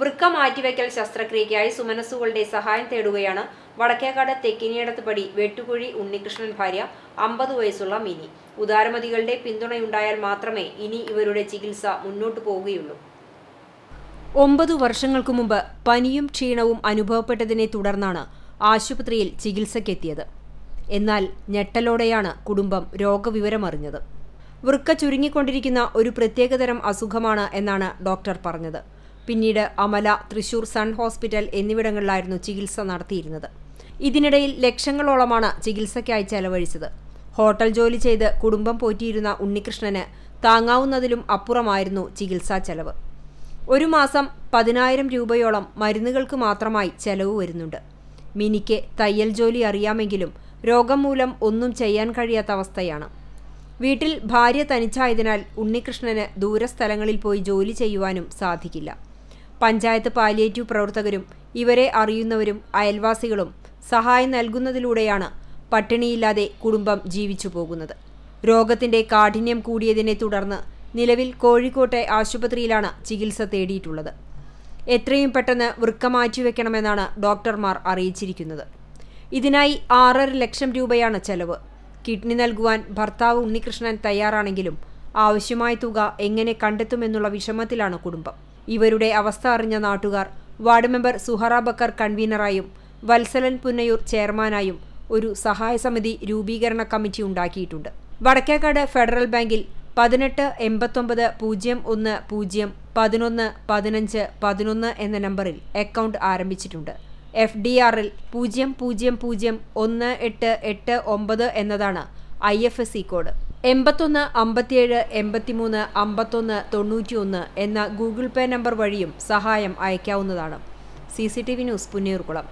വൃക്ക മാറ്റിവെക്കൽ ശസ്ത്രക്രിയയ്ക്കായി സുമനസ്സുകളുടെ സഹായം തേടുകയാണ് വടക്കേക്കാട് തെക്കിനിയിടത്തുപടി വെട്ടുകുഴി ഉണ്ണികൃഷ്ണൻ ഭാര്യ അമ്പത് വയസ്സുള്ള മിനി ഉദാരമതികളുടെ പിന്തുണയുണ്ടായാൽ മാത്രമേ ഇനി ഇവരുടെ ചികിത്സ മുന്നോട്ടു പോവുകയുള്ളൂ ഒമ്പതു വർഷങ്ങൾക്കു മുമ്പ് പനിയും ക്ഷീണവും അനുഭവപ്പെട്ടതിനെ തുടർന്നാണ് ആശുപത്രിയിൽ ചികിത്സയ്ക്കെത്തിയത് എന്നാൽ ഞെട്ടലോടെയാണ് കുടുംബം രോഗവിവരമറിഞ്ഞത് വൃക്ക ചുരുങ്ങിക്കൊണ്ടിരിക്കുന്ന ഒരു പ്രത്യേകതരം അസുഖമാണ് എന്നാണ് ഡോക്ടർ പറഞ്ഞത് പിന്നീട് അമല തൃശൂർ സൺ ഹോസ്പിറ്റൽ എന്നിവിടങ്ങളിലായിരുന്നു ചികിത്സ നടത്തിയിരുന്നത് ഇതിനിടയിൽ ലക്ഷങ്ങളോളമാണ് ചികിത്സയ്ക്കായി ചെലവഴിച്ചത് ഹോട്ടൽ ജോലി ചെയ്ത് കുടുംബം പോറ്റിയിരുന്ന ഉണ്ണികൃഷ്ണന് താങ്ങാവുന്നതിലും അപ്പുറമായിരുന്നു ചികിത്സാ ചെലവ് ഒരു മാസം പതിനായിരം രൂപയോളം മരുന്നുകൾക്ക് മാത്രമായി ചെലവ് വരുന്നുണ്ട് മിനിക്ക് തയ്യൽ ജോലി അറിയാമെങ്കിലും രോഗം മൂലം ഒന്നും ചെയ്യാൻ കഴിയാത്ത അവസ്ഥയാണ് വീട്ടിൽ ഭാര്യ തനിച്ചായതിനാൽ ഉണ്ണികൃഷ്ണന് ദൂരസ്ഥലങ്ങളിൽ പോയി ജോലി ചെയ്യുവാനും സാധിക്കില്ല പഞ്ചായത്ത് പാലിയേറ്റീവ് പ്രവർത്തകരും ഇവരെ അറിയുന്നവരും അയൽവാസികളും സഹായം നൽകുന്നതിലൂടെയാണ് പട്ടിണിയില്ലാതെ കുടുംബം ജീവിച്ചു പോകുന്നത് രോഗത്തിന്റെ കാഠിന്യം കൂടിയതിനെ തുടർന്ന് നിലവിൽ കോഴിക്കോട്ടെ ആശുപത്രിയിലാണ് ചികിത്സ തേടിയിട്ടുള്ളത് എത്രയും പെട്ടെന്ന് വൃക്ക മാറ്റിവെക്കണമെന്നാണ് ഡോക്ടർമാർ അറിയിച്ചിരിക്കുന്നത് ഇതിനായി ആറര ലക്ഷം രൂപയാണ് ചെലവ് കിഡ്നി നൽകുവാൻ ഭർത്താവ് ഉണ്ണികൃഷ്ണൻ തയ്യാറാണെങ്കിലും ആവശ്യമായ തുക എങ്ങനെ കണ്ടെത്തുമെന്നുള്ള വിഷമത്തിലാണ് കുടുംബം ഇവരുടെ അവസ്ഥ അറിഞ്ഞ നാട്ടുകാർ വാർഡ് മെമ്പർ സുഹറ ബക്കർ കൺവീനറായും വത്സലൻ പുന്നയൂർ ചെയർമാനായും ഒരു സഹായ സമിതി രൂപീകരണ കമ്മിറ്റി ഉണ്ടാക്കിയിട്ടുണ്ട് വടക്കേക്കാട് ഫെഡറൽ ബാങ്കിൽ പതിനെട്ട് എൺപത്തൊമ്പത് പൂജ്യം ഒന്ന് പൂജ്യം പതിനൊന്ന് പതിനഞ്ച് പതിനൊന്ന് എന്ന നമ്പറിൽ അക്കൗണ്ട് ആരംഭിച്ചിട്ടുണ്ട് എഫ് ഡി ആറിൽ പൂജ്യം പൂജ്യം പൂജ്യം ഒന്ന് എട്ട് എട്ട് ഒമ്പത് എന്നതാണ് I F S C code എൺപത്തൊന്ന് അമ്പത്തിയേഴ് എൺപത്തിമൂന്ന് അമ്പത്തൊന്ന് തൊണ്ണൂറ്റിയൊന്ന് എന്ന ഗൂഗിൾ പേ നമ്പർ വഴിയും സഹായം അയക്കാവുന്നതാണ് C C T V news Punneerkulam